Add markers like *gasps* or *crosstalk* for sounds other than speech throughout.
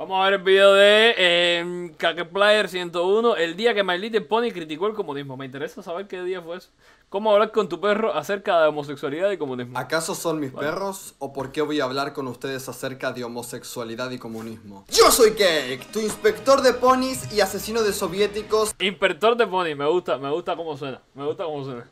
Vamos a ver el video de em, kakeplayer Player 101, el día que My Little Pony criticó el comunismo. Me interesa saber qué día fue eso. ¿Cómo hablar con tu perro acerca de homosexualidad y comunismo? ¿Acaso son mis perros o por qué voy a hablar con ustedes acerca de homosexualidad y comunismo? Yo soy Cake, tu inspector de ponis y asesino de soviéticos. Inspector de ponis, me gusta, me gusta cómo suena, me gusta cómo suena.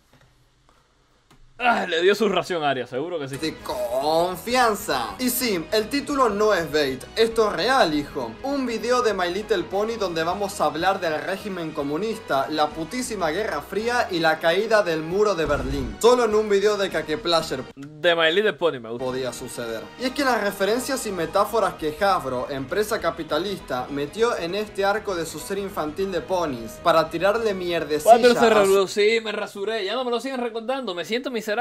Ah, le dio su ración Aria, seguro que sí. De confianza. Y sí, el título no es bait, esto es real, hijo. Un video de My Little Pony donde vamos a hablar del régimen comunista, la putísima Guerra Fría y la caída del muro de Berlín. Solo en un video de Kakeplasher De My Little Pony me gusta. Podía suceder. Y es que las referencias y metáforas que Javro empresa capitalista, metió en este arco de su ser infantil de ponis para tirarle mierdecilla. de se sí, me rasuré, ya no me lo siguen recordando, me siento miserable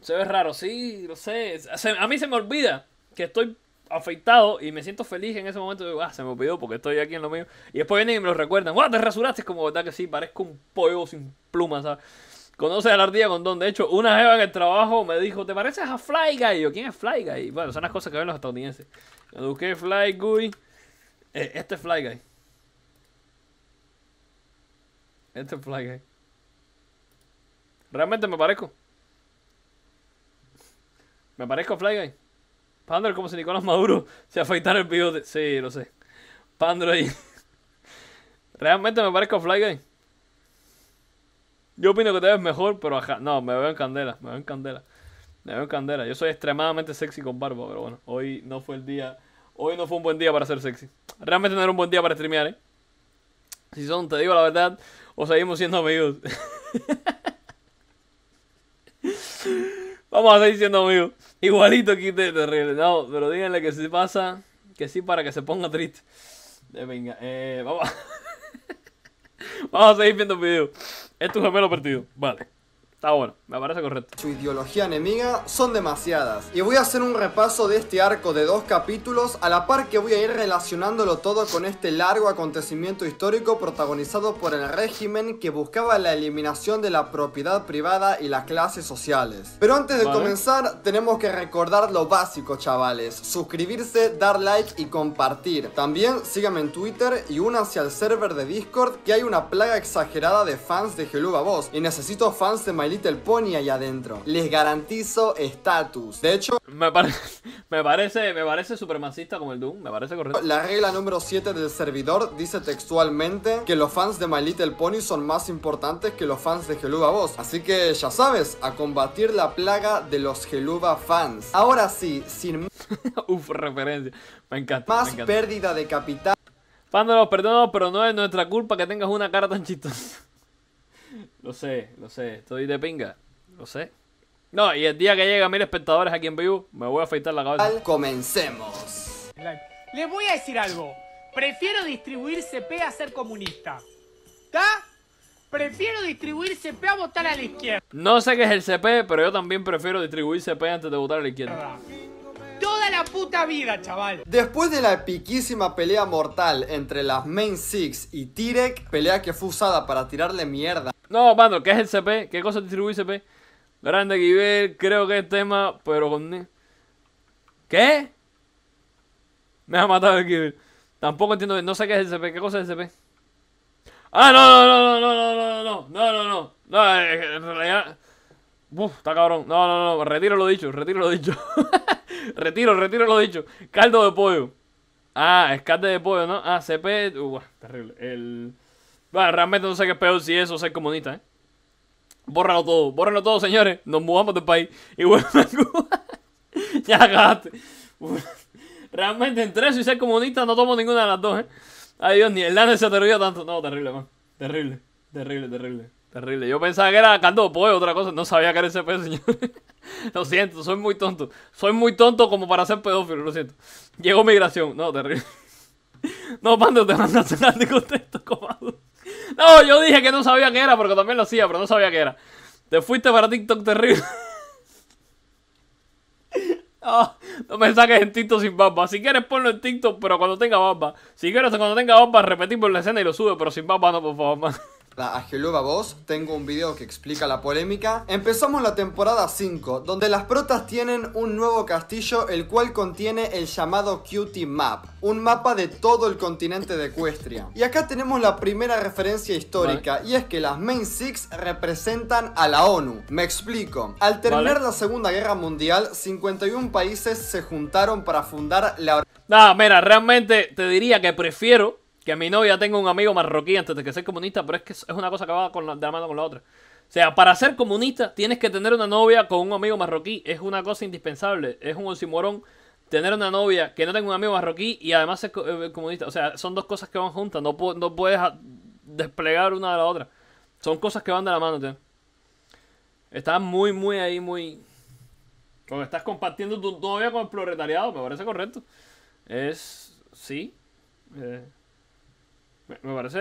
se ve raro, sí, lo sé. a mí se me olvida que estoy afeitado y me siento feliz en ese momento. Ah, se me olvidó porque estoy aquí en lo mío. Y después vienen y me lo recuerdan. ¡Wow! Te rasuraste. como verdad que sí, parezco un polvo sin plumas, ¿sabes? Conoces a la ardilla con don. De hecho, una jeva en el trabajo me dijo, ¿te pareces a Fly Guy? ¿quién es Fly Guy? Bueno, son las cosas que ven los estadounidenses. Cuando busqué Fly Guy, eh, este es Fly Guy. Este es Fly Guy. Realmente me parezco. ¿Me parezco a Fly Guy? Pandro como si Nicolás Maduro *laughs* se afeitara el bigote. Sí, lo sé. Pandro ahí. *laughs* ¿Realmente me parezco a Fly Guy? Yo opino que te ves mejor, pero No, me veo en candela, me veo en candela. Me veo en candela. Yo soy extremadamente sexy con barba, pero bueno, hoy no fue el día. Hoy no fue un buen día para ser sexy. Realmente no era un buen día para streamear, ¿eh? Si son, te digo la verdad, o seguimos siendo amigos. *laughs* Vamos a seguir siendo amigos. Igualito quité terrible. No, pero díganle que si pasa, que sí para que se ponga triste. Eh, venga, eh, vamos. *laughs* vamos a seguir viendo el video. Es tu gemelo perdido. Vale. Está me parece correcto. Su ideología enemiga son demasiadas. Y voy a hacer un repaso de este arco de dos capítulos a la par que voy a ir relacionándolo todo con este largo acontecimiento histórico protagonizado por el régimen que buscaba la eliminación de la propiedad privada y las clases sociales. Pero antes de comenzar, tenemos que recordar lo básico, chavales. Suscribirse, dar like y compartir. También síganme en Twitter y únanse al server de Discord que hay una plaga exagerada de fans de Geluga Boss. Y necesito fans de My My Little Pony allá adentro. Les garantizo estatus. De hecho, me, parece, *laughs* me parece me parece como el Doom, me parece correcto. La regla número 7 del servidor dice textualmente que los fans de My Little Pony son más importantes que los fans de Geluba Boss. Así que ya sabes, a combatir la plaga de los Geluba fans. Ahora sí, sin *laughs* referencia. Me encanta. Más pérdida de capital. los perdón, pero no es nuestra culpa que tengas una cara tan chistosa. Lo sé, lo sé. Estoy de pinga. Lo sé. No, y el día que llega mil espectadores aquí en vivo, me voy a afeitar la cabeza. Comencemos. Les voy a decir algo. Prefiero distribuir CP a ser comunista. ¿Está? Prefiero distribuir CP a votar a la izquierda. No sé qué es el CP, pero yo también prefiero distribuir CP antes de votar a la izquierda. Toda la puta vida, chaval. Después de la piquísima pelea mortal entre las Main Six y Tirek, pelea que fue usada para tirarle mierda no, mano, ¿qué es el CP? ¿Qué cosa distribuye CP? Grande nivel, creo que es tema, pero con... ¿Qué? Me ha matado el Tampoco entiendo, no sé qué es el CP, ¿qué cosa es el CP? Ah, no, no, no, no, no, no, no, no, no, no, no, en realidad... Uf, está cabrón. No, no, no, retiro lo dicho, retiro lo dicho. retiro, retiro lo dicho. Caldo de pollo. Ah, es de pollo, ¿no? Ah, CP, uh, terrible. El... Bueno, realmente no sé qué peor si eso ser comunista, ¿eh? Bórralo todo, bórralo todo, señores. Nos mudamos del país y bueno, *laughs* ya cagaste. Realmente entre eso y ser comunista no tomo ninguna de las dos, ¿eh? Ay Dios, ni el dane se atrevió tanto. No, terrible, man. Terrible, terrible, terrible. Terrible. Yo pensaba que era caldo pollo, otra cosa. No sabía que era ese pedo, señor. *laughs* lo siento, soy muy tonto. Soy muy tonto como para ser pedófilo, lo siento. Llegó migración. No, terrible. *laughs* no, Pando, te van a de contexto, comadre. No, yo dije que no sabía qué era, porque también lo hacía, pero no sabía qué era. Te fuiste para TikTok terrible. *laughs* Ah, no, me saques en TikTok sin bamba Si quieres ponlo en TikTok, pero cuando tenga bamba Si quieres cuando tenga bamba, repetimos la escena y lo sube, pero sin bamba no, por favor, man a Geluba voz. tengo un video que explica la polémica. Empezamos la temporada 5, donde las protas tienen un nuevo castillo, el cual contiene el llamado Cutie Map, un mapa de todo el continente de Ecuestria. Y acá tenemos la primera referencia histórica, y es que las Main Six representan a la ONU. Me explico. Al terminar la Segunda Guerra Mundial, 51 países se juntaron para fundar la... No, mira, realmente te diría que prefiero que mi novia tenga un amigo marroquí antes de que sea comunista, pero es que es una cosa que va con la, de la mano con la otra. O sea, para ser comunista tienes que tener una novia con un amigo marroquí. Es una cosa indispensable. Es un oximorón tener una novia que no tenga un amigo marroquí y además ser eh, eh, comunista. O sea, son dos cosas que van juntas. No, no puedes desplegar una de la otra. Son cosas que van de la mano, tío. Estás muy, muy ahí, muy. Cuando estás compartiendo tu novia con el proletariado, me parece correcto. Es. Sí. Eh. Me parece.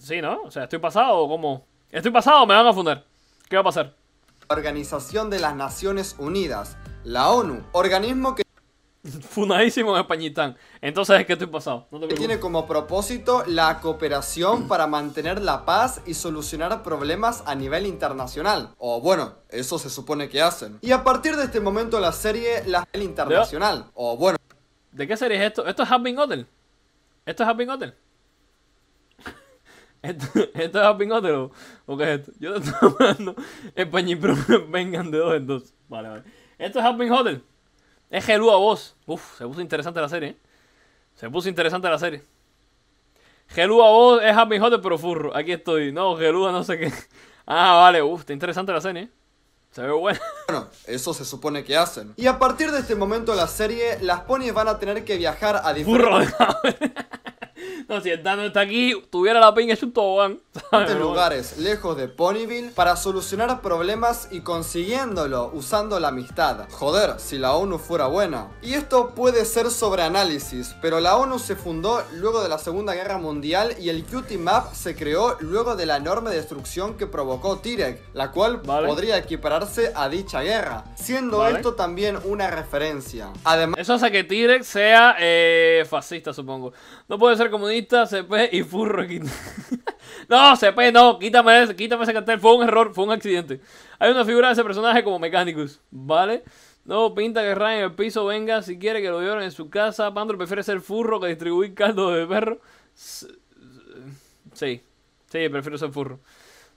sí, ¿no? O sea, ¿estoy pasado o cómo? ¿Estoy pasado me van a fundar? ¿Qué va a pasar? Organización de las Naciones Unidas, la ONU, organismo que. *laughs* Fundadísimo en Españitán. Entonces es que estoy pasado. No tiene como propósito la cooperación *clears throat* para mantener la paz y solucionar problemas a nivel internacional. O bueno, eso se supone que hacen. Y a partir de este momento la serie La Internacional. O bueno. ¿De qué serie es esto? ¿Esto es Happy Hotel? ¿Esto es Happy Hotel? Esto, es Happy Hotel ¿O qué es esto? Yo te estoy hablando. Español *laughs* vengan de dos en dos. Vale, vale. Esto es Happy Hotel. Es Gelú a vos Uf, se puso interesante la serie, ¿eh? Se puso interesante la serie. Gelú a vos es Happy Hotel, pero furro. Aquí estoy. No, Gelú no sé qué. *laughs* Ah, vale. Uf, está interesante la serie, ¿eh? Se ve bueno. *laughs* Bueno, eso se supone que hacen. Y a partir de este momento de la serie, las ponies van a tener que viajar a diferentes... Furro, *laughs* No, si el Dano está aquí, tuviera la peña es un tobogán. *laughs* en lugares lejos de Ponyville para solucionar problemas y consiguiéndolo usando la amistad. Joder, si la ONU fuera buena. Y esto puede ser sobre análisis, pero la ONU se fundó luego de la Segunda Guerra Mundial y el Cutie Map se creó luego de la enorme destrucción que provocó Tirek, la cual podría equipararse a dicha guerra, siendo esto también una referencia. Además, eso hace que Tirek sea eh, fascista, supongo. No puede ser comunista, CP y Furro. *laughs* no, CP no, quítame ese, quítame ese cartel. Fue un error, fue un accidente. Hay una figura de ese personaje como mecánicus, ¿vale? No, pinta que Ryan en el piso venga si quiere que lo lloren en su casa. Pandro prefiere ser furro que distribuir caldo de perro. Sí, sí, prefiero ser furro.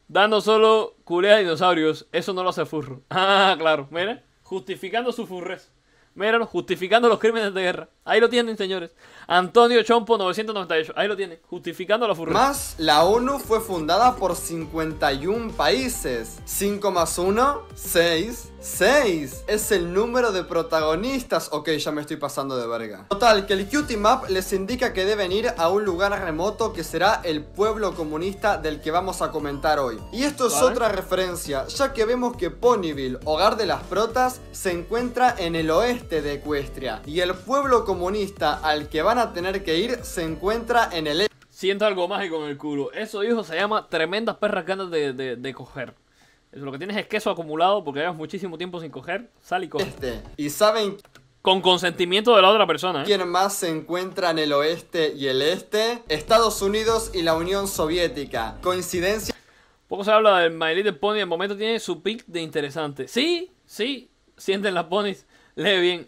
Dando solo culeas a dinosaurios, eso no lo hace furro. *laughs* Ah, claro, mire, justificando su furres. Míralo, justificando los crímenes de guerra. Ahí lo tienen, señores. Antonio Chompo 998. Ahí lo tienen, justificando la furia. Más, la ONU fue fundada por 51 países. 5 más 1, 6. 6 es el número de protagonistas. Ok, ya me estoy pasando de verga. Total, que el Cutie Map les indica que deben ir a un lugar remoto que será el pueblo comunista del que vamos a comentar hoy. Y esto es otra referencia, ya que vemos que Ponyville, hogar de las protas, se encuentra en el oeste de Ecuestria. Y el pueblo comunista al que van a tener que ir se encuentra en el... Siento algo mágico en el culo. Eso, hijo, se llama tremendas perras ganas de, de, de coger lo que tienes es queso acumulado porque llevas muchísimo tiempo sin coger. Sal y coge. Este, y saben. Con consentimiento de la otra persona. ¿eh? ¿Quién más se encuentra en el oeste y el este? Estados Unidos y la Unión Soviética. Coincidencia. Poco se habla del My Little Pony. De momento tiene su pick de interesante. Sí, sí. Sienten las ponies. Lee bien.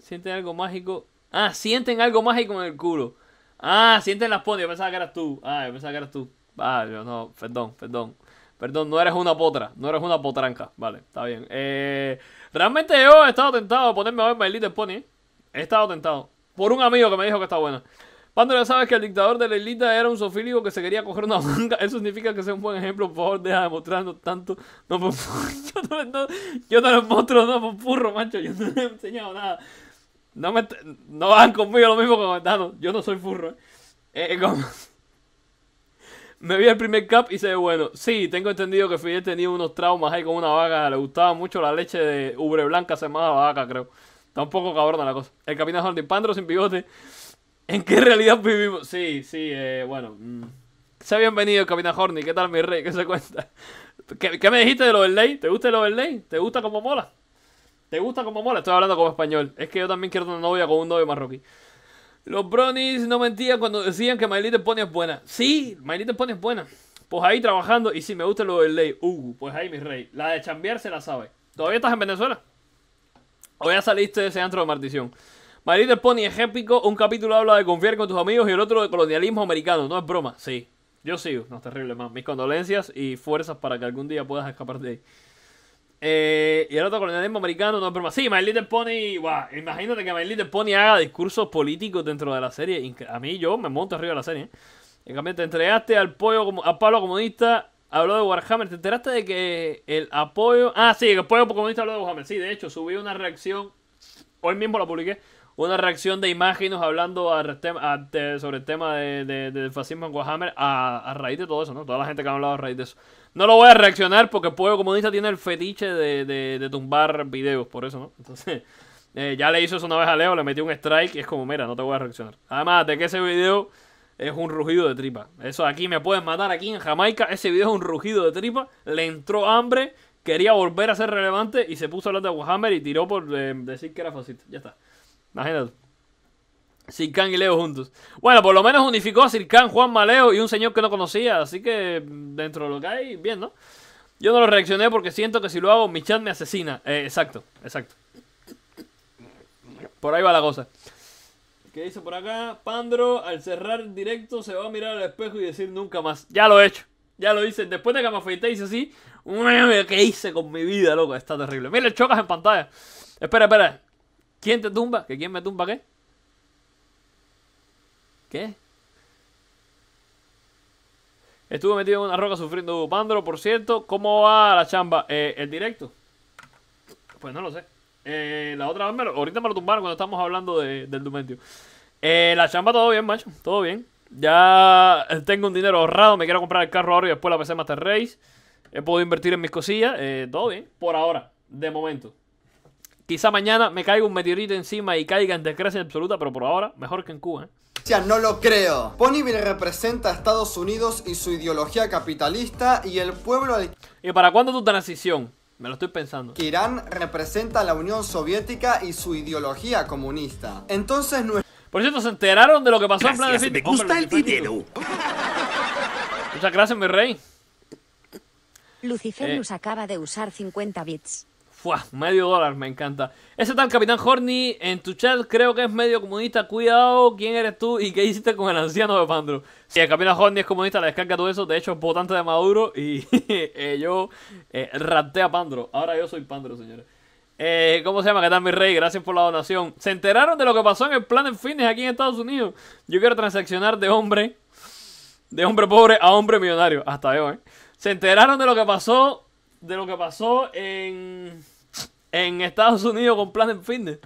Sienten algo mágico. Ah, sienten algo mágico en el culo. Ah, sienten las ponies. Yo pensaba que eras tú. Ah, yo pensaba que eras tú. Ah, yo no. Perdón, perdón. Perdón, no eres una potra, no eres una potranca. Vale, está bien. Eh, realmente yo he estado tentado de ponerme a ver My Little Pony. He estado tentado. Por un amigo que me dijo que está buena. ya sabes que el dictador de la islita era un sofílico que se quería coger una *laughs* manga. Eso significa que sea un buen ejemplo. Por favor, deja de mostrarnos tanto. No, por... *laughs* yo, no, no, yo no les muestro no, por furro, macho. Yo no le he enseñado nada. No, me, no van conmigo lo mismo que dado, Yo no soy furro. Eh, eh *laughs* como... Me vi el primer cap y se bueno. Sí, tengo entendido que Fidel tenía unos traumas ahí con una vaca. Le gustaba mucho la leche de ubre blanca semada vaca, creo. Está un poco cabrona la cosa. El capitán Holding Pandro sin pivote ¿En qué realidad vivimos? Sí, sí, eh, bueno. Se mm. Sea bienvenido, Capitán Horny. ¿Qué tal, mi rey? ¿Qué se cuenta? ¿Qué, qué me dijiste de lo del ley? ¿Te gusta el overlay? ¿Te gusta como mola? ¿Te gusta como mola? Estoy hablando como español. Es que yo también quiero una novia con un novio marroquí. Los bronies no mentían cuando decían que My Little Pony es buena. Sí, My Little Pony es buena. Pues ahí trabajando, y si sí, me gusta lo del ley. Uh, pues ahí mi rey. La de chambear se la sabe. ¿Todavía estás en Venezuela? ¿O ya saliste de ese antro de maldición? My Little Pony es épico. Un capítulo habla de confiar con tus amigos y el otro de colonialismo americano. No es broma, sí. Yo sigo. No es terrible, más Mis condolencias y fuerzas para que algún día puedas escapar de ahí. Eh, y el otro colonialismo americano, no pero más Sí, My Little Pony, wow, imagínate que My Little Pony haga discursos políticos dentro de la serie. A mí yo me monto arriba de la serie. ¿eh? En cambio, te entregaste al pollo como, al Pablo comunista, habló de Warhammer. ¿Te enteraste de que el apoyo. Ah, sí, el apoyo comunista habló de Warhammer. Sí, de hecho, subí una reacción. Hoy mismo la publiqué. Una reacción de imágenes hablando sobre el tema de, del fascismo en Warhammer a, a, raíz de todo eso, ¿no? Toda la gente que ha hablado a raíz de eso. No lo voy a reaccionar porque el pueblo comunista tiene el fetiche de, tumbar videos, por eso, ¿no? Entonces, *laughs* eh, ya le hizo eso una vez a Leo, le metió un strike y es como, mira, no te voy a reaccionar. Además de que ese video es un rugido de tripa. Eso aquí me pueden matar, aquí en Jamaica, ese video es un rugido de tripa. Le entró hambre, quería volver a ser relevante y se puso a hablar de Warhammer y tiró por eh, decir que era fascista. Ya está. Imagínate. Sirkan y Leo juntos. Bueno, por lo menos unificó a Sirkan, Juan Maleo y un señor que no conocía. Así que mm, dentro de lo que hay, bien, ¿no? Yo no lo reaccioné porque siento que si lo hago, mi chat me asesina. Eh, exacto, exacto. Por ahí va la cosa. ¿Qué dice por acá? Pandro, al cerrar el directo, se va a mirar al espejo y decir nunca más. Ya lo he hecho. Ya lo hice. Después de que me afeité, hice así. ¿Qué hice con mi vida, loco? Está terrible. Mira, chocas en pantalla. Espera, espera. ¿Quién te tumba? ¿Que quién me tumba qué? ¿Qué? Estuve metido en una roca sufriendo Pandro, por cierto. ¿Cómo va la chamba? Eh, ¿El directo? Pues no lo sé. Eh, la otra vez me lo, ahorita me lo tumbaron cuando estamos hablando de, del Dumentio. Eh, la chamba todo bien, macho. Todo bien. Ya tengo un dinero ahorrado. Me quiero comprar el carro ahora y después la PC Master Race. He podido invertir en mis cosillas. todo bien. Por ahora. De momento. Quizá mañana me caiga un meteorito encima y caiga en desgracia absoluta, pero por ahora, mejor que en Cuba. ¿eh? no lo creo. Ponyville representa a Estados Unidos y su ideología capitalista y el pueblo ¿Y para cuándo tu transición? Me lo estoy pensando. Irán representa a la Unión Soviética y su ideología comunista. Entonces no Por cierto, ¿se enteraron de lo que pasó en plan de... me gusta el dinero. Muchas gracias, mi rey. Lucifer eh. nos acaba de usar 50 bits medio dólar, me encanta. Ese tal Capitán Horny, en tu chat creo que es medio comunista. Cuidado, ¿quién eres tú y qué hiciste con el anciano de Pandro? Si el Capitán Horny es comunista, le descarga todo eso. De hecho, es votante de Maduro y *laughs* eh, yo eh, a Pandro. Ahora yo soy Pandro, señores. Eh, ¿Cómo se llama? ¿Qué tal, mi rey? Gracias por la donación. ¿Se enteraron de lo que pasó en el Planet Fitness aquí en Estados Unidos? Yo quiero transaccionar de hombre, de hombre pobre a hombre millonario. Hasta luego, ¿eh? ¿Se enteraron de lo que pasó? De lo que pasó en en Estados Unidos con Planet Fitness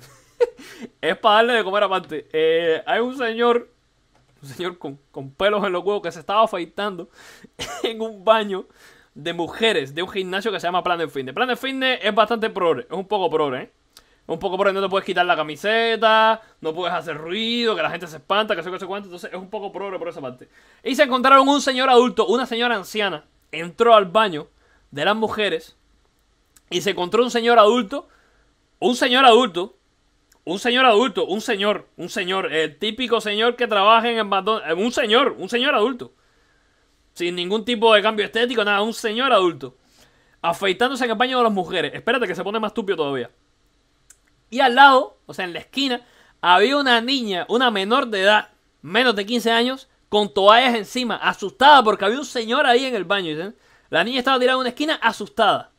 *laughs* es para darle de comer aparte. Eh, hay un señor, un señor con, pelos en los huevos que se estaba afeitando *laughs* en un baño de mujeres de un gimnasio que se llama Planet Fitness. Planet Fitness es bastante progre, es un poco progre, ¿eh? Un poco progre, no te puedes quitar la camiseta, no puedes hacer ruido, que la gente se espanta, que sé que sé cuánto. Entonces es un poco progre por esa parte. Y se encontraron un señor adulto, una señora anciana, entró al baño de las mujeres y se encontró un señor adulto, un señor adulto, un señor adulto, un señor, un señor, el típico señor que trabaja en el McDonald's, eh, un señor, un señor adulto, sin ningún tipo de cambio estético, nada, un señor adulto, afeitándose en el baño de las mujeres. Espérate que se pone más tupio todavía. Y al lado, o sea, en la esquina, había una niña, una menor de edad, menos de 15 años, con toallas encima, asustada porque había un señor ahí en el baño. La niña estaba tirada en una esquina, asustada.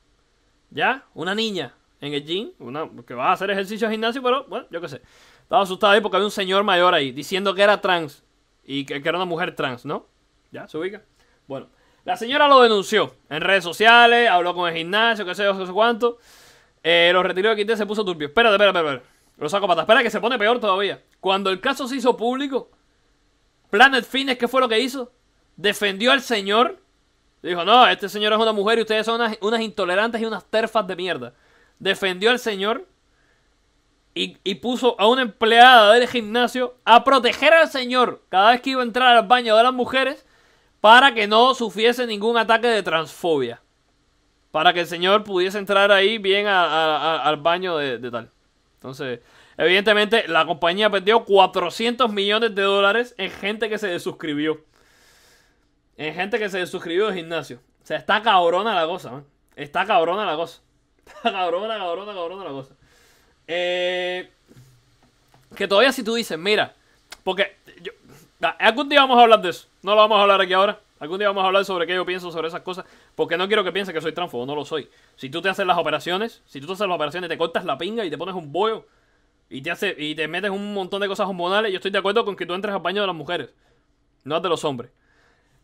¿Ya? Una niña en el gym, una, que va a hacer ejercicio de gimnasio, pero bueno, yo qué sé. Estaba asustada ahí porque había un señor mayor ahí diciendo que era trans y que, era una mujer trans, ¿no? ¿Ya? ¿Se ubica? Bueno, la señora lo denunció en redes sociales, habló con el gimnasio, qué sé yo, qué sé cuánto. Eh, lo los retiró de Quintet, se puso turbio. Espérate, espérate, espérate. Lo saco para Espera que se pone peor todavía. Cuando el caso se hizo público, Planet Fitness, ¿qué fue lo que hizo? Defendió al señor Dijo, no, este señor es una mujer y ustedes son unas, intolerantes y unas terfas de mierda. Defendió al señor y, puso a una empleada del gimnasio a proteger al señor cada vez que iba a entrar al baño de las mujeres para que no sufriese ningún ataque de transfobia. Para que el señor pudiese entrar ahí bien al baño de, de tal. Entonces, evidentemente la compañía perdió 400 millones de dólares en gente que se desuscribió. En gente que se suscribió al gimnasio. O sea, está cabrona la cosa, man. Está cabrona la cosa. *laughs* Está cabrona, cabrona, cabrona la cosa. Eh, que todavía si tú dices, mira, porque yo, algún día vamos a hablar de eso. No lo vamos a hablar aquí ahora. Algún día vamos a hablar sobre qué yo pienso sobre esas cosas. Porque no quiero que pienses que soy tránfobo, no lo soy. Si tú te haces las operaciones, si tú te haces las operaciones, te cortas la pinga y te pones un bollo y te, hace, y te metes un montón de cosas hormonales, yo estoy de acuerdo con que tú entres al baño de las mujeres, no de los hombres.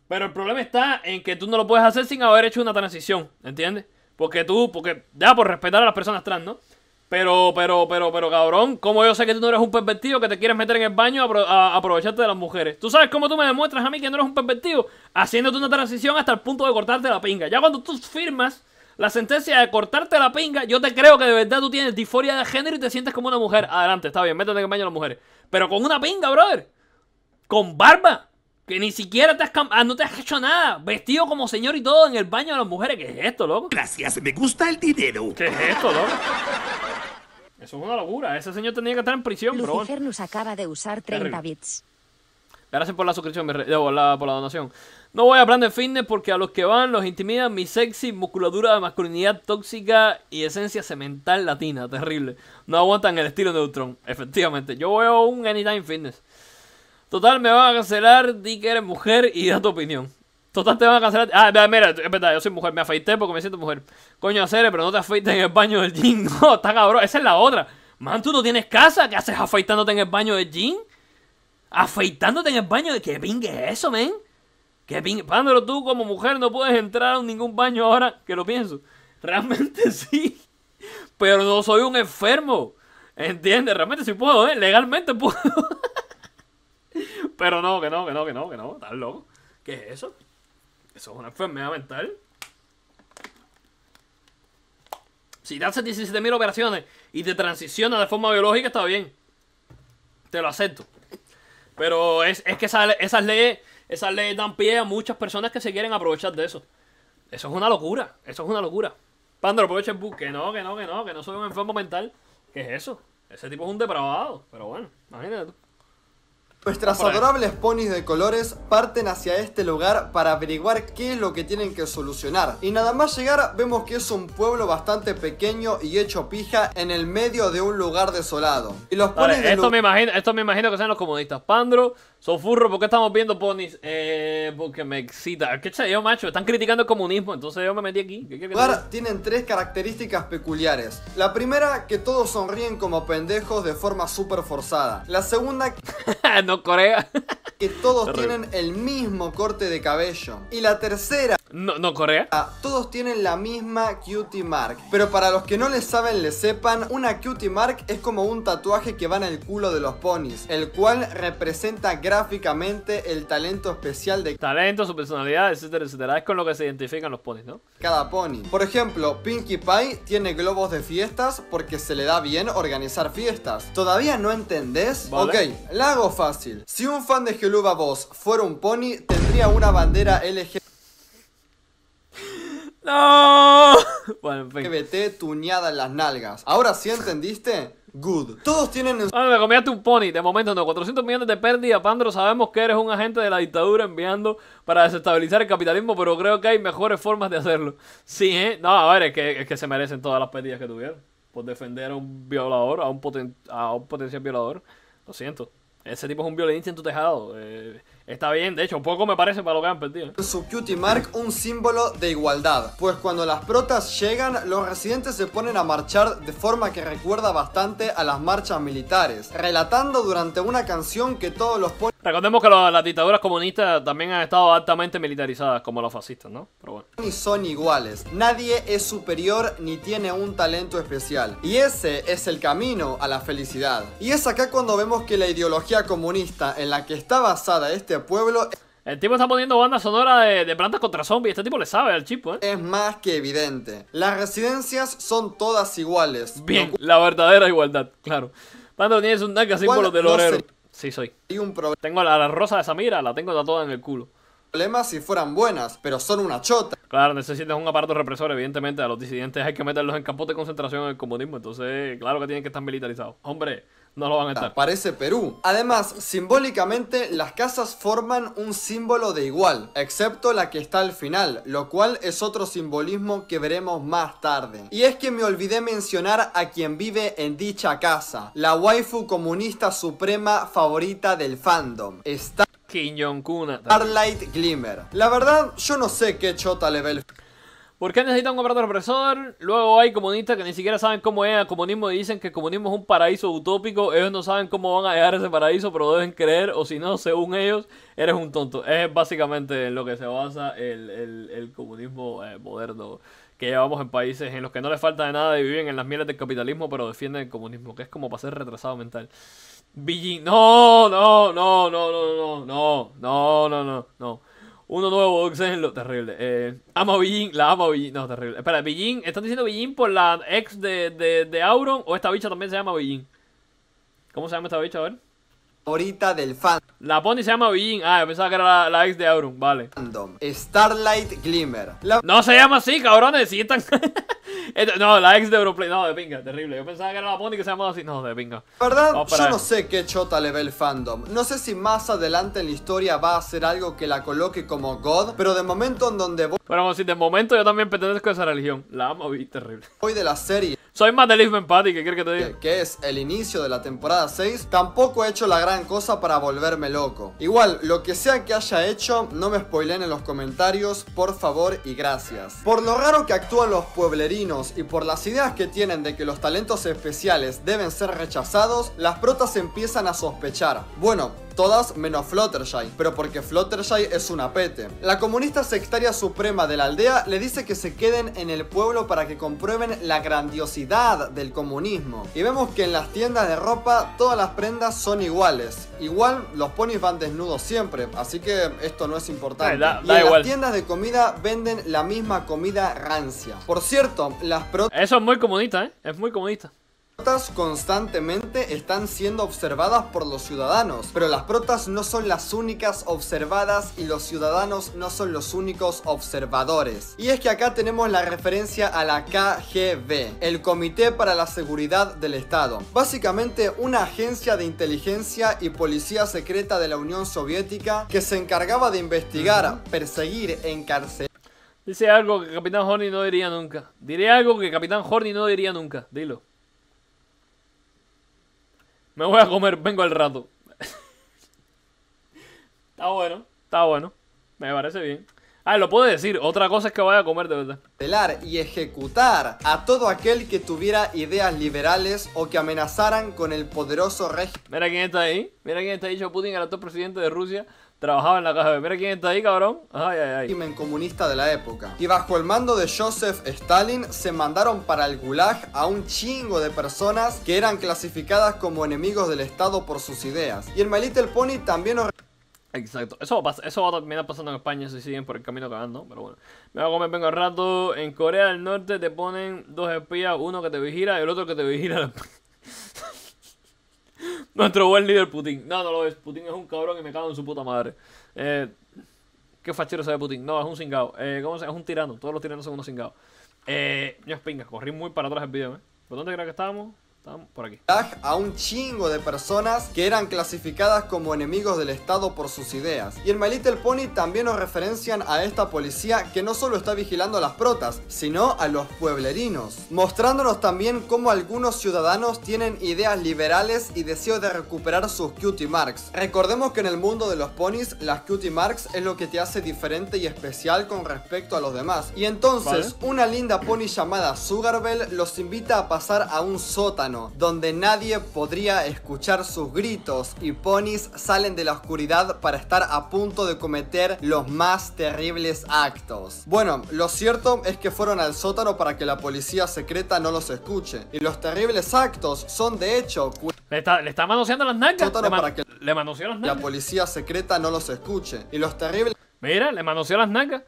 Pero el problema está en que tú no lo puedes hacer sin haber hecho una transición, ¿entiendes? Porque tú, porque ya por respetar a las personas trans, ¿no? Pero, pero, pero, pero, cabrón, ¿cómo yo sé que tú no eres un pervertido que te quieres meter en el baño a, aprovecharte de las mujeres? ¿Tú sabes cómo tú me demuestras a mí que no eres un pervertido? Haciéndote una transición hasta el punto de cortarte la pinga. Ya cuando tú firmas la sentencia de cortarte la pinga, yo te creo que de verdad tú tienes disforia de género y te sientes como una mujer. Adelante, está bien, métete en el baño a las mujeres. Pero con una pinga, brother. Con barba. Que ni siquiera te has, ah, no te has hecho nada. Vestido como señor y todo en el baño de las mujeres. ¿Qué es esto, loco? Gracias, me gusta el dinero. ¿Qué es esto, loco? Eso es una locura. Ese señor tenía que estar en prisión, Lucifer bro. nos acaba de usar 30 bits. Gracias por la suscripción, por la donación. No voy a hablar de Fitness porque a los que van los intimidan mi sexy musculatura de masculinidad tóxica y esencia cemental latina. Terrible. No aguantan el estilo Neutron. Efectivamente. Yo veo un Anytime Fitness. Total, me van a cancelar, di que eres mujer y da tu opinión. Total, te van a cancelar. Ah, mira, es yo soy mujer, me afeité porque me siento mujer. Coño, acere, pero no te afeites en el baño del jean. *laughs* No, está cabrón, esa es la otra. Man, tú no tienes casa, ¿qué haces afeitándote en el baño del jean? Afeitándote en el baño de. ¿Qué pingue es eso, men? ¿Qué pingue? Pándalo, tú como mujer no puedes entrar a ningún baño ahora que lo pienso. Realmente *laughs* sí. Pero no soy un enfermo. ¿Entiendes? Realmente sí puedo, ¿eh? Legalmente puedo. *laughs* Pero no, que no, que no, que no, que no, estás loco. ¿Qué es eso? Eso es una enfermedad mental. Si te haces 17.000 operaciones y te transiciona de forma biológica, está bien. Te lo acepto. Pero es, que esas leyes esas leyes dan pie a muchas personas que se quieren aprovechar de eso. Eso es una locura. Eso es una locura. Pandro, aproveche el book. Que no, que no, que no, que no soy un enfermo mental. ¿Qué es eso? Ese tipo es un depravado. Pero bueno, imagínate tú. Nuestras adorables ponis de colores parten hacia este lugar para averiguar qué es lo que tienen que solucionar. Y nada más llegar vemos que es un pueblo bastante pequeño y hecho pija en el medio de un lugar desolado. Y los ponis esto, me imagino, esto me imagino que sean los comodistas Pandro Sofurro, ¿por qué estamos viendo ponis? Eh, porque me excita. ¿Qué sé macho? Están criticando el comunismo, entonces yo me metí aquí. tienen tres características peculiares. La primera, que todos sonríen como pendejos de forma súper forzada. La segunda... *laughs* no, Corea. que todos *laughs* tienen el mismo corte de cabello. Y la tercera, no, no, Correa ah, todos tienen la misma cutie mark. Pero para los que no les saben, le sepan, una cutie mark es como un tatuaje que va en el culo de los ponis, el cual representa gráficamente el talento especial de talento, su personalidad, etcétera, etcétera. Es con lo que se identifican los ponis, ¿no? Cada pony. Por ejemplo, Pinkie Pie tiene globos de fiestas porque se le da bien organizar fiestas. ¿Todavía no entendés? Ok, la hago fácil. Si un fan de Geluba Boss fuera un pony, tendría una bandera LG no. *laughs* Bueno, en Que vete tuñada en las nalgas. Ahora sí entendiste. Good. Todos tienen. En... me comiaste un pony. De momento no. 400 millones de pérdida, Pandro. Sabemos que eres un agente de la dictadura enviando para desestabilizar el capitalismo, pero creo que hay mejores formas de hacerlo. Sí, ¿eh? No, a ver, es que, es que se merecen todas las pérdidas que tuvieron por defender a un violador, a un, poten a un potencial violador. Lo siento. Ese tipo es un violinista en tu tejado. Eh, está bien, de hecho, un poco me parece para lo que han perdido. Su cutie mark, un símbolo de igualdad. Pues cuando las protas llegan, los residentes se ponen a marchar de forma que recuerda bastante a las marchas militares, relatando durante una canción que todos los ponen. Recordemos que las dictaduras comunistas también han estado altamente militarizadas, como los fascistas, ¿no? Pero bueno. Ni son iguales. Nadie es superior ni tiene un talento especial. Y ese es el camino a la felicidad. Y es acá cuando vemos que la ideología comunista en la que está basada este pueblo... El tipo está poniendo banda sonora de, plantas contra zombies. Este tipo le sabe al chip, ¿eh? Es más que evidente. Las residencias son todas iguales. Bien, la verdadera igualdad, claro. Panda tienes un tanque símbolo del horero. Sí, soy. Tengo la, rosa de Samira, la tengo toda en el culo. Problemas si fueran buenas, pero son una chota. Claro, necesitas un aparato represor, evidentemente. A los disidentes hay que meterlos en campos de concentración en el comunismo. Entonces, claro que tienen que estar militarizados. Hombre, no lo van a ah, estar. Parece Perú. Además, simbólicamente, las casas forman un símbolo de igual, excepto la que está al final, lo cual es otro simbolismo que veremos más tarde. Y es que me olvidé mencionar a quien vive en dicha casa, la waifu comunista suprema favorita del fandom. Está... Kim Jong-un. Starlight Glimmer. La verdad, yo no sé qué chota level ¿Por qué necesitan un aparato represor? Luego hay comunistas que ni siquiera saben cómo es el comunismo y dicen que el comunismo es un paraíso utópico. Ellos no saben cómo van a llegar a ese paraíso, pero deben creer, o si no, según ellos, eres un tonto. Es básicamente en lo que se basa el, comunismo eh, moderno que llevamos en países en los que no les falta de nada y viven en las mieles del capitalismo, pero defienden el comunismo, que es como para ser retrasado mental. No, no, no, no, no, no, no, no, no, no, no, no. Uno nuevo, Oxen, lo terrible. Ama eh, amo a Beijing, la ama a Beijing. No, terrible. Espera, Beijing, ¿están diciendo Beijing por la ex de, de, de Auron o esta bicha también se llama Beijing? ¿Cómo se llama esta bicha? A ver favorita del fan. La pony se llama Bean. Ah, pensaba que era la, ex de Aurum, Vale. Starlight Glimmer. No se llama así, cabrones. Si están... *laughs* no, la ex de Europlay. No, de pinga, terrible. Yo pensaba que era la pony que se llamaba así. No, de pinga. La verdad, yo no sé qué chota le ve el fandom. No sé si más adelante en la historia va a hacer algo que la coloque como God, pero de momento en donde voy. Pero bueno, si de momento yo también pertenezco a esa religión. La amo vi, terrible. Hoy de la serie. Soy más ¿qué que te diga? Que, es el inicio de la temporada 6, tampoco he hecho la gran cosa para volverme loco. Igual, lo que sea que haya hecho, no me spoilen en los comentarios, por favor y gracias. Por lo raro que actúan los pueblerinos y por las ideas que tienen de que los talentos especiales deben ser rechazados, las protas empiezan a sospechar. Bueno, todas menos Fluttershy, pero porque Fluttershy es una pete. La comunista sectaria suprema de la aldea le dice que se queden en el pueblo para que comprueben la grandiosidad del comunismo. Y vemos que en las tiendas de ropa todas las prendas son iguales. Igual los ponis van desnudos siempre, así que esto no es importante. y las tiendas de comida venden la misma comida rancia. Por cierto, las pro... Eso es muy comunista, ¿eh? Es muy comunista protas constantemente están siendo observadas por los ciudadanos, pero las protas no son las únicas observadas y los ciudadanos no son los únicos observadores. Y es que acá tenemos la referencia a la KGB, el Comité para la Seguridad del Estado. Básicamente una agencia de inteligencia y policía secreta de la Unión Soviética que se encargaba de investigar, perseguir, encarcelar Dice algo que Capitán Horny no diría nunca. Diré algo que Capitán Horny no diría nunca. Dilo. Me voy a comer, vengo al rato. está bueno, está bueno. Me parece bien. Ah, lo puedo decir. Otra cosa es que vaya a comer de verdad. Pelar y ejecutar a todo aquel que tuviera ideas liberales o que amenazaran con el poderoso régimen. Mira quién está ahí. Mira quién está ahí. Putin, el actual presidente de Rusia. Trabajaba en la caja. Mira quién está ahí, cabrón. Ay, ay, ay. comunista de la época. Y bajo el mando de Joseph Stalin se mandaron para el Gulag a un chingo de personas que eran clasificadas como enemigos del Estado por sus ideas. Y el My el Pony también nos Exacto, eso va, eso va a terminar pasando en España si siguen por el camino cagando, pero bueno. Me voy a comer, vengo rato. En Corea del Norte te ponen dos espías, uno que te vigila y el otro que te vigila. *laughs* *gasps* Nuestro buen líder Putin. No, no lo es. Putin es un cabrón y me cago en su puta madre. Eh, ¿Qué fachero sabe Putin? No, es un cingado. Eh, ¿Cómo se Es un tirano. Todos los tiranos son unos cingados. Eh, pinga corrí muy para atrás el video, ¿eh? ¿Por dónde crees que estábamos? A un chingo de personas que eran clasificadas como enemigos del Estado por sus ideas. Y en My Little Pony también nos referencian a esta policía que no solo está vigilando a las protas, sino a los pueblerinos. Mostrándonos también cómo algunos ciudadanos tienen ideas liberales y deseo de recuperar sus cutie marks. Recordemos que en el mundo de los ponis, las cutie marks es lo que te hace diferente y especial con respecto a los demás. Y entonces, una linda pony llamada Sugarbell los invita a pasar a un sótano donde nadie podría escuchar sus gritos y ponis salen de la oscuridad para estar a punto de cometer los más terribles actos. Bueno, lo cierto es que fueron al sótano para que la policía secreta no los escuche. Y los terribles actos son de hecho... Le está, le está manoseando las nalgas. Le, man, le las nalgas. La policía secreta no los escuche. Y los terribles... Mira, le manoseó las nalgas.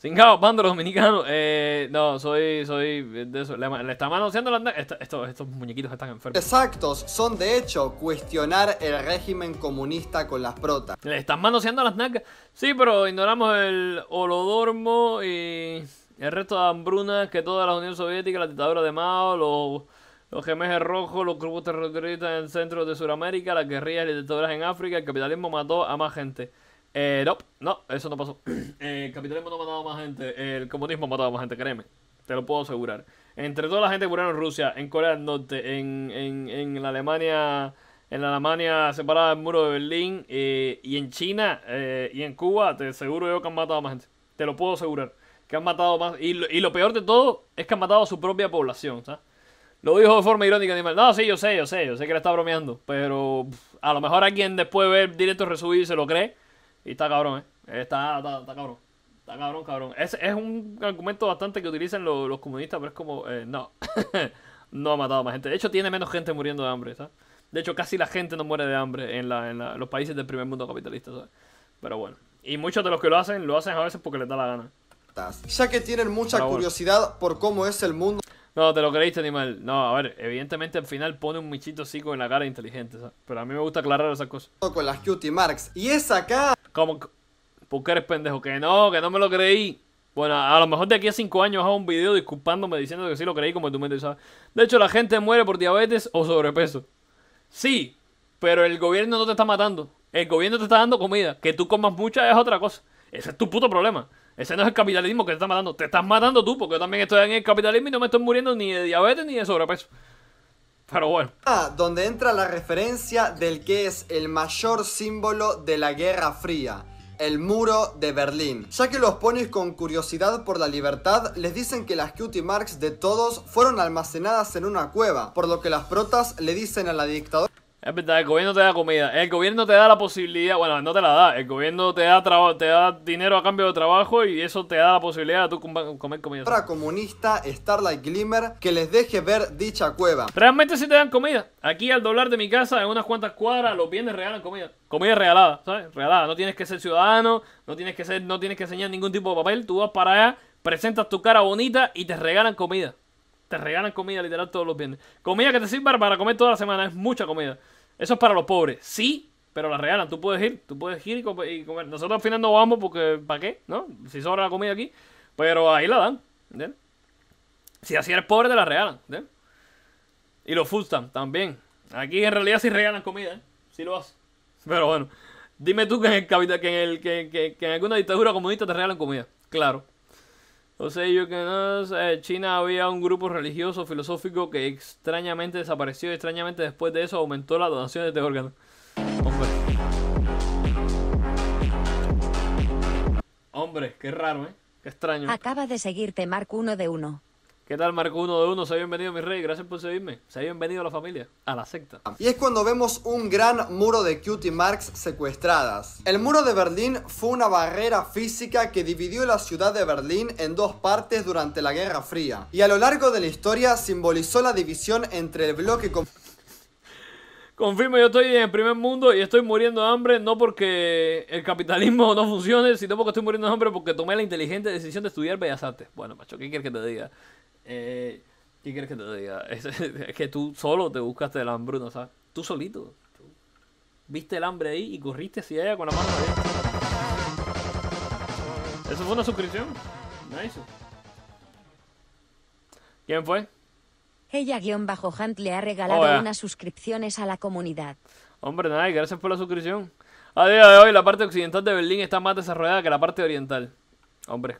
Singao, bando los dominicanos. Eh, no, soy, soy de eso. Le, están manoseando las estos, estos muñequitos están enfermos. Exactos, son de hecho cuestionar el régimen comunista con las protas. Le están manoseando las nacas, Sí, pero ignoramos el holodormo y el resto de hambrunas que toda la Unión Soviética, la dictadura de Mao, los, los rojos, los grupos terroristas en el centro de Sudamérica, las guerrillas y dictaduras en África, el capitalismo mató a más gente. Eh, no, no, eso no pasó. *clears throat* Eh, el capitalismo no ha matado más gente, el comunismo ha matado más gente, créeme, te lo puedo asegurar. Entre toda la gente que murió en Rusia, en Corea del Norte, en, la Alemania, en la Alemania separada del muro de Berlín, eh, y en China y en Cuba, te aseguro yo que han matado más gente, te lo puedo asegurar. Que han matado más, y lo, peor de todo es que han matado a su propia población, Lo dijo de forma irónica. No, sí, yo sé, yo sé, yo sé que le está bromeando. Pero a lo mejor alguien después de ver directo resubido y se lo cree. Y está cabrón, ¿eh? Está, cabrón. Está cabrón, cabrón. Es, un argumento bastante que utilizan los, comunistas, pero es como, eh, no. *laughs* no ha matado más gente. De hecho, tiene menos gente muriendo de hambre, ¿sabes? De hecho, casi la gente no muere de hambre en, la, en los países del primer mundo capitalista, ¿sabes? Pero bueno. Y muchos de los que lo hacen, lo hacen a veces porque les da la gana. Ya que tienen mucha curiosidad por cómo es el mundo. No, te lo creíste, animal. No, a ver, evidentemente al final pone un michito así con la cara inteligente, Pero a mí me gusta aclarar esas cosas. Con las cutie marks. Y es acá. Como, ¿por qué eres pendejo? Que no, que no me lo creí. Bueno, a lo mejor de aquí a 5 años hago un video disculpándome diciendo que sí lo creí como tu mente sabes. De hecho, la gente muere por diabetes o sobrepeso. Sí, pero el gobierno no te está matando. El gobierno te está dando comida. Que tú comas mucha es otra cosa. Ese es tu puto problema. Ese no es el capitalismo que te está matando. Te estás matando tú, porque yo también estoy en el capitalismo y no me estoy muriendo ni de diabetes ni de sobrepeso. Pero bueno. Ah, donde entra la referencia del que es el mayor símbolo de la Guerra Fría el muro de Berlín. Ya que los ponis con curiosidad por la libertad, les dicen que las cutie marks de todos fueron almacenadas en una cueva, por lo que las protas le dicen a la dictadora es verdad, el gobierno te da comida. El gobierno te da la posibilidad, bueno, no te la da. El gobierno te da trabajo te da dinero a cambio de trabajo y eso te da la posibilidad de tú comer comida. Para comunista Starlight Glimmer que les deje ver dicha cueva. Realmente sí te dan comida. Aquí al doblar de mi casa, en unas cuantas cuadras, los bienes regalan comida. Comida regalada, ¿sabes? Regalada. No tienes que ser ciudadano, no tienes que ser, no tienes que enseñar ningún tipo de papel. Tú vas para allá, presentas tu cara bonita y te regalan comida. Te regalan comida literal todos los viernes. Comida que te sirva para comer toda la semana. Es mucha comida. Eso es para los pobres. Sí, pero la regalan. Tú puedes ir. Tú puedes ir y comer. Nosotros al final no vamos porque ¿para qué? ¿No? Si sobra la comida aquí. Pero ahí la dan. ¿Entiendes? Si así eres pobre te la regalan. Y los fustan también. Aquí en realidad sí regalan comida. ¿eh? Sí lo hacen. *laughs* Pero bueno. Dime tú que en, el, que, en el que, que, que en alguna dictadura comunista te regalan comida. Claro. O sea, yo que no China había un grupo religioso filosófico que extrañamente desapareció. y Extrañamente después de eso aumentó la donación de órgano. Hombre. Hombre, qué raro, ¿eh? Qué extraño. Acaba de seguirte Mark uno de uno ¿Qué tal, Marco Uno de 1? ha bienvenido, mi rey. Gracias por seguirme. Sea bienvenido a la familia, a la secta. Y es cuando vemos un gran muro de cutie marks secuestradas. El muro de Berlín fue una barrera física que dividió la ciudad de Berlín en dos partes durante la Guerra Fría. Y a lo largo de la historia simbolizó la división entre el bloque... Con... Confirmo, yo estoy en el primer mundo y estoy muriendo de hambre, no porque el capitalismo *laughs* no funcione, sino porque estoy muriendo de hambre porque tomé la inteligente decisión de estudiar Bellas Artes. Bueno, macho, ¿qué quieres que te diga? Eh, ¿Qué quieres que te diga? *laughs* Es, que tú solo te buscaste el hambruno, ¿sabes? Tú solito. viste el hambre ahí y corriste hacia ella con la mano Eso fue una suscripción. Nice. ¿Quién fue? Ella-Hunt guión bajo le ha oh, regalado unas suscripciones a la comunidad. Hombre, nada, gracias por la suscripción. A día de hoy, la parte occidental de Berlín está más desarrollada que la parte oriental. Hombre,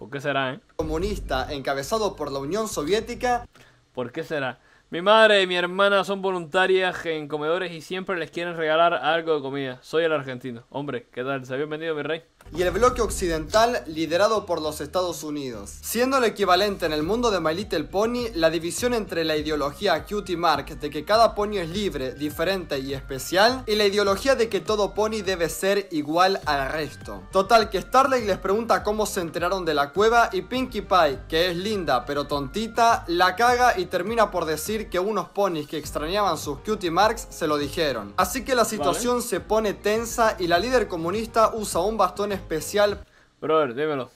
¿Por qué será, eh? Comunista encabezado por la Unión Soviética. ¿Por qué será? Mi madre y mi hermana son voluntarias en comedores y siempre les quieren regalar algo de comida. Soy el argentino. Hombre, ¿qué tal? ¿Se ha bienvenido mi rey? y el bloque occidental liderado por los Estados Unidos. Siendo el equivalente en el mundo de My Little Pony, la división entre la ideología cutie mark de que cada pony es libre, diferente y especial, y la ideología de que todo pony debe ser igual al resto. Total que Starlight les pregunta cómo se enteraron de la cueva y Pinkie Pie, que es linda pero tontita, la caga y termina por decir que unos ponis que extrañaban sus cutie marks se lo dijeron. Así que la situación se pone tensa y la líder comunista usa un bastón especial. Brother, dímelo.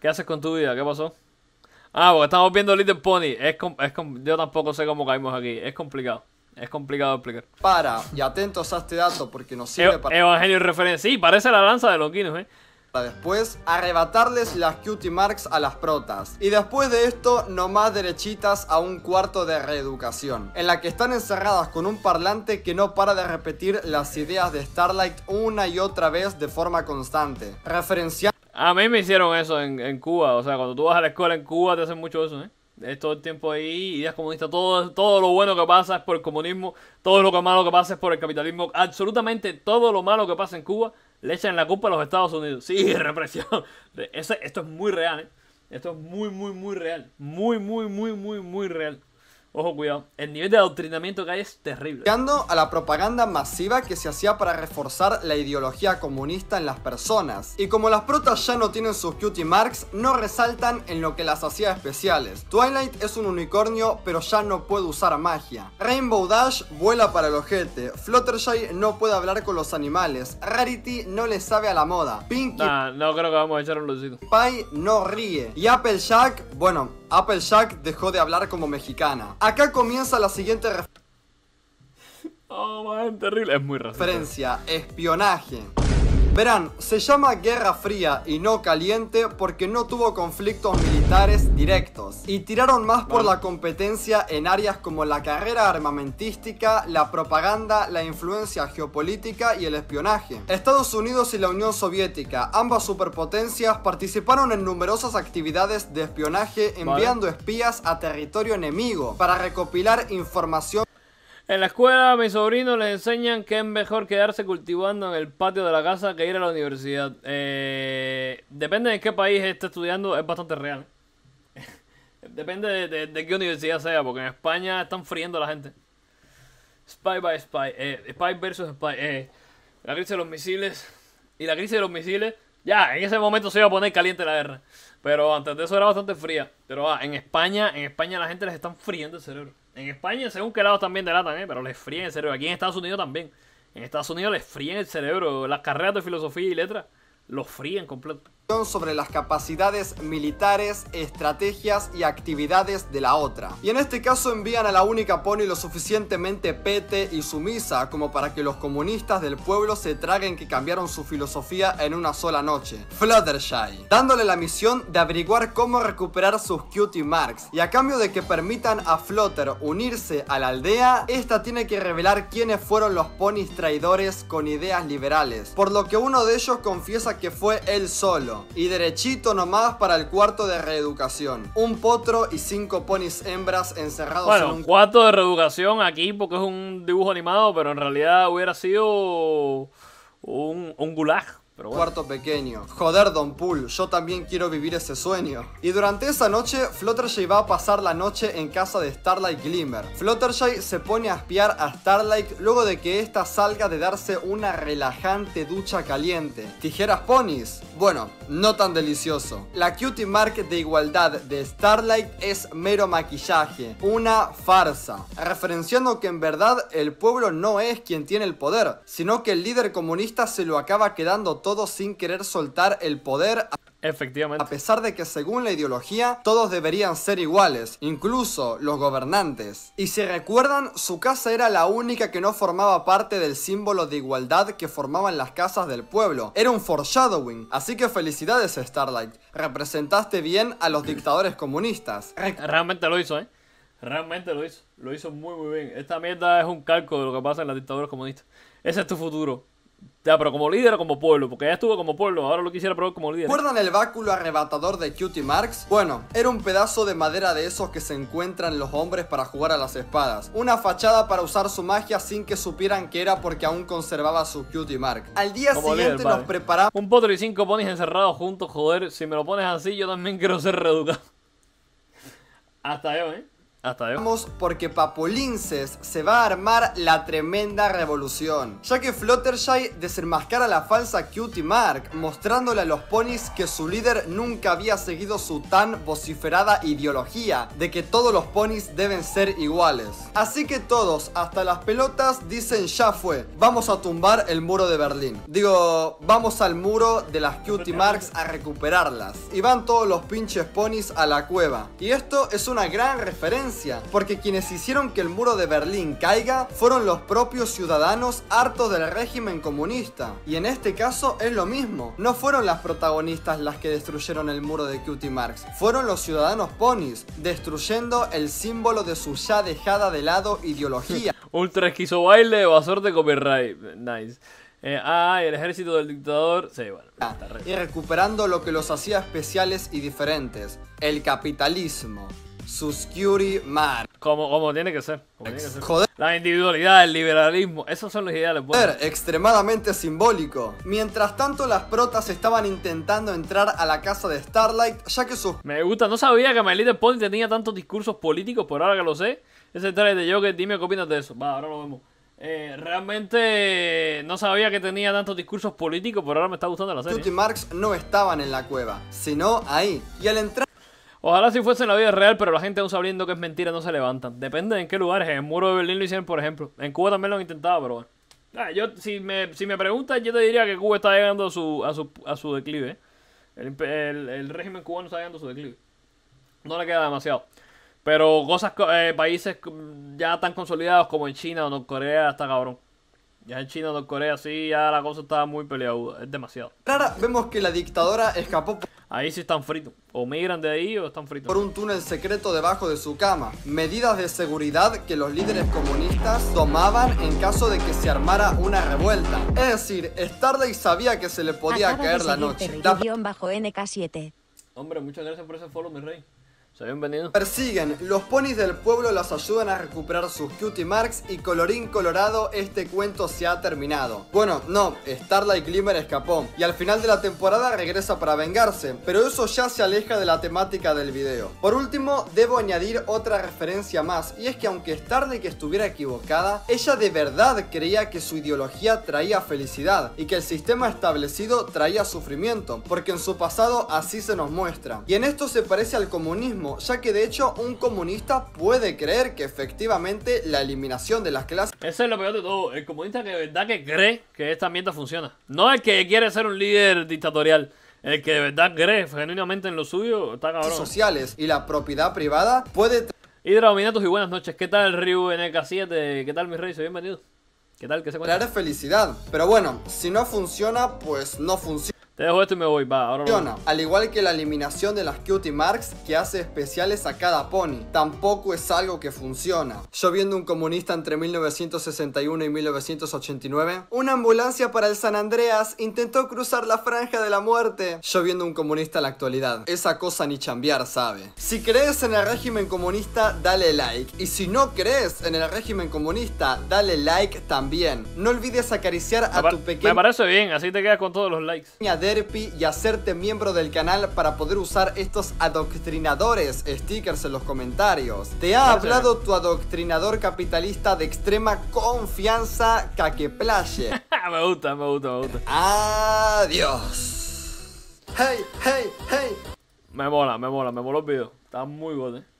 ¿Qué haces con tu vida? ¿Qué pasó? Ah, porque estamos viendo Little Pony. Es, es yo tampoco sé cómo caímos aquí. Es complicado. Es complicado explicar. Para, y atentos a este dato porque nos e sirve para. Evangelio y referencia. Sí, parece la lanza de los guinos, eh después arrebatarles las cutie marks a las protas. Y después de esto, nomás derechitas a un cuarto de reeducación, en la que están encerradas con un parlante que no para de repetir las ideas de Starlight una y otra vez de forma constante, Referenciar A mí me hicieron eso en, Cuba, o sea, cuando tú vas a la escuela en Cuba te hacen mucho eso, ¿eh? todo el tiempo ahí, ideas comunistas, todo, todo lo bueno que pasa es por el comunismo, todo lo malo que pasa es por el capitalismo, absolutamente todo lo malo que pasa en Cuba le echan la culpa a los Estados Unidos. Sí, *laughs* represión. esto es muy real, ¿eh? Esto es muy, muy, muy real. Muy, muy, muy, muy, muy real. Ojo, cuidado. El nivel de adoctrinamiento que hay es terrible. a la propaganda masiva que se hacía para reforzar la ideología comunista en las personas. Y como las protas ya no tienen sus cutie marks, no resaltan en lo que las hacía especiales. Twilight es un unicornio, pero ya no puede usar magia. Rainbow Dash vuela para el ojete. Fluttershy no puede hablar con los animales. Rarity no le sabe a la moda. Pinkie no creo que vamos a echar un lucido. Pie no ríe. Y Applejack, bueno, Applejack dejó de hablar como mexicana. Acá comienza la siguiente referencia. Oh, man, terrible. Es muy raro. Referencia, espionaje. Verán, se llama Guerra Fría y no caliente porque no tuvo conflictos militares directos y tiraron más por la competencia en áreas como la carrera armamentística, la propaganda, la influencia geopolítica y el espionaje. Estados Unidos y la Unión Soviética, ambas superpotencias, participaron en numerosas actividades de espionaje enviando espías a territorio enemigo para recopilar información en la escuela a mis sobrinos les enseñan que es mejor quedarse cultivando en el patio de la casa que ir a la universidad. Eh, depende de qué país esté estudiando, es bastante real. *laughs* depende de, de, qué universidad sea, porque en España están friendo la gente. Spy by Spy, eh, Spy versus Spy. Eh, la crisis de los misiles y la crisis de los misiles. Ya, en ese momento se iba a poner caliente la guerra. Pero antes de eso era bastante fría. Pero ah, en España, en España la gente les están friendo el cerebro. En España, según qué lado también delatan, ¿eh? pero les fríen el cerebro. Aquí en Estados Unidos también. En Estados Unidos les fríen el cerebro. Las carreras de filosofía y letras los fríen completo sobre las capacidades militares, estrategias y actividades de la otra. Y en este caso envían a la única pony lo suficientemente pete y sumisa como para que los comunistas del pueblo se traguen que cambiaron su filosofía en una sola noche. Fluttershy, dándole la misión de averiguar cómo recuperar sus cutie marks y a cambio de que permitan a Flutter unirse a la aldea, esta tiene que revelar quiénes fueron los ponis traidores con ideas liberales, por lo que uno de ellos confiesa que fue él solo y derechito nomás para el cuarto de reeducación. Un potro y cinco ponis hembras encerrados en un cuarto de reeducación aquí porque es un dibujo animado, pero en realidad hubiera sido un, un gulag. Cuarto pequeño. Joder, Don Pool, yo también quiero vivir ese sueño. Y durante esa noche, Fluttershy va a pasar la noche en casa de Starlight Glimmer. Fluttershy se pone a espiar a Starlight luego de que ésta salga de darse una relajante ducha caliente. Tijeras ponis. Bueno, no tan delicioso. La cutie mark de igualdad de Starlight es mero maquillaje, una farsa, referenciando que en verdad el pueblo no es quien tiene el poder, sino que el líder comunista se lo acaba quedando todos sin querer soltar el poder. Efectivamente. A pesar de que según la ideología todos deberían ser iguales, incluso los gobernantes. Y si recuerdan, su casa era la única que no formaba parte del símbolo de igualdad que formaban las casas del pueblo. Era un foreshadowing. Así que felicidades Starlight. Representaste bien a los dictadores comunistas. Realmente lo hizo, ¿eh? Realmente lo hizo. Lo hizo muy, muy bien. Esta mierda es un calco de lo que pasa en las dictaduras comunistas. Ese es tu futuro. Ya, pero como líder o como pueblo, porque ya estuvo como pueblo, ahora lo quisiera probar como líder. ¿Recuerdan el báculo arrebatador de Cutie Marks? Bueno, era un pedazo de madera de esos que se encuentran los hombres para jugar a las espadas. Una fachada para usar su magia sin que supieran que era porque aún conservaba su Cutie Mark. Al día siguiente nos preparamos. Un potro y cinco ponis encerrados juntos, joder, si me lo pones así, yo también quiero ser reeducado. *laughs* Hasta yo, ¿eh? Vamos porque Papolinces se va a armar la tremenda revolución, ya que Fluttershy desenmascara la falsa Cutie Mark, mostrándole a los ponis que su líder nunca había seguido su tan vociferada ideología de que todos los ponis deben ser iguales. Así que todos, hasta las pelotas, dicen ya fue, vamos a tumbar el muro de Berlín. Digo, vamos al muro de las Cutie Marks a recuperarlas. Y van todos los pinches ponis a la cueva. Y esto es una gran referencia porque quienes hicieron que el muro de Berlín caiga fueron los propios ciudadanos hartos del régimen comunista. Y en este caso es lo mismo, no fueron las protagonistas las que destruyeron el muro de Cutie Marx, fueron los ciudadanos ponis, destruyendo el símbolo de su ya dejada de lado ideología. *laughs* Ultra esquizo baile, evasor de copyright. Nice. Eh, ah, ah, el ejército del dictador. se bueno. Ah, y recuperando lo que los hacía especiales y diferentes: el capitalismo. Su Mar. Como, como tiene que ser. Joder. La individualidad, el liberalismo, esos son los ideales. Bueno. Extremadamente simbólico. Mientras tanto, las protas estaban intentando entrar a la casa de Starlight, ya que sus... Me gusta, no sabía que Melita Pony tenía tantos discursos políticos, por ahora que lo sé. Ese traje de Joker, dime qué opinas de eso. Va, ahora lo vemos. Eh, realmente no sabía que tenía tantos discursos políticos, por ahora me está gustando la serie. Tutti Marx no estaban en la cueva, sino ahí. Y al entrar... Ojalá si fuese en la vida real, pero la gente aún sabiendo que es mentira no se levantan. Depende en qué lugares. En el muro de Berlín lo hicieron, por ejemplo. En Cuba también lo han intentado, pero bueno. Ah, si, me, si preguntas, yo te diría que Cuba está llegando a su, a su, a su declive. El, el, régimen cubano está llegando a su declive. No le queda demasiado. Pero cosas, eh, países mm, ya tan consolidados como en China o en Corea está cabrón. Ya en China, Corea, sí, ya la cosa estaba muy peleada, uh, es demasiado. Claro, vemos que la dictadora escapó. Ahí sí están fritos, o migran de ahí o están fritos. Por un túnel secreto debajo de su cama. Medidas de seguridad que los líderes comunistas tomaban en caso de que se armara una revuelta. Es decir, y sabía que se le podía caer la noche. Hombre, muchas gracias por ese follow, mi rey. ¿Se Persiguen, los ponis del pueblo Las ayudan a recuperar sus cutie marks y colorín colorado este cuento se ha terminado. Bueno, no, Starlight Glimmer escapó y al final de la temporada regresa para vengarse, pero eso ya se aleja de la temática del video. Por último, debo añadir otra referencia más y es que aunque Starlight estuviera equivocada, ella de verdad creía que su ideología traía felicidad y que el sistema establecido traía sufrimiento, porque en su pasado así se nos muestra. Y en esto se parece al comunismo ya que de hecho un comunista puede creer que efectivamente la eliminación de las clases... Eso es lo peor de todo, el comunista que de verdad que cree que esta mierda funciona. No el que quiere ser un líder dictatorial. El que de verdad cree genuinamente en lo suyo está Sociales y la propiedad privada puede... Hidra y buenas noches. ¿Qué tal Ryu NK7? ¿Qué tal mi rey? bienvenidos ¿Qué tal? que se cuenta? felicidad. Pero bueno, si no funciona, pues no funciona. Te dejo esto y me voy, va. Ahora no. Al igual que la eliminación de las cutie marks que hace especiales a cada pony, tampoco es algo que funciona. Yo viendo un comunista entre 1961 y 1989, una ambulancia para el San Andreas intentó cruzar la franja de la muerte. Yo viendo un comunista en la actualidad, esa cosa ni chambear sabe. Si crees en el régimen comunista, dale like. Y si no crees en el régimen comunista, dale like también. No olvides acariciar a tu pequeño... Me parece bien, así te quedas con todos los likes y hacerte miembro del canal para poder usar estos adoctrinadores stickers en los comentarios. Te ha hablado tu adoctrinador capitalista de extrema confianza, Caqueplaye. *laughs* me gusta, me gusta, me gusta. Adiós. Hey, hey, hey. Me mola, me mola, me mola el video. Está muy bueno.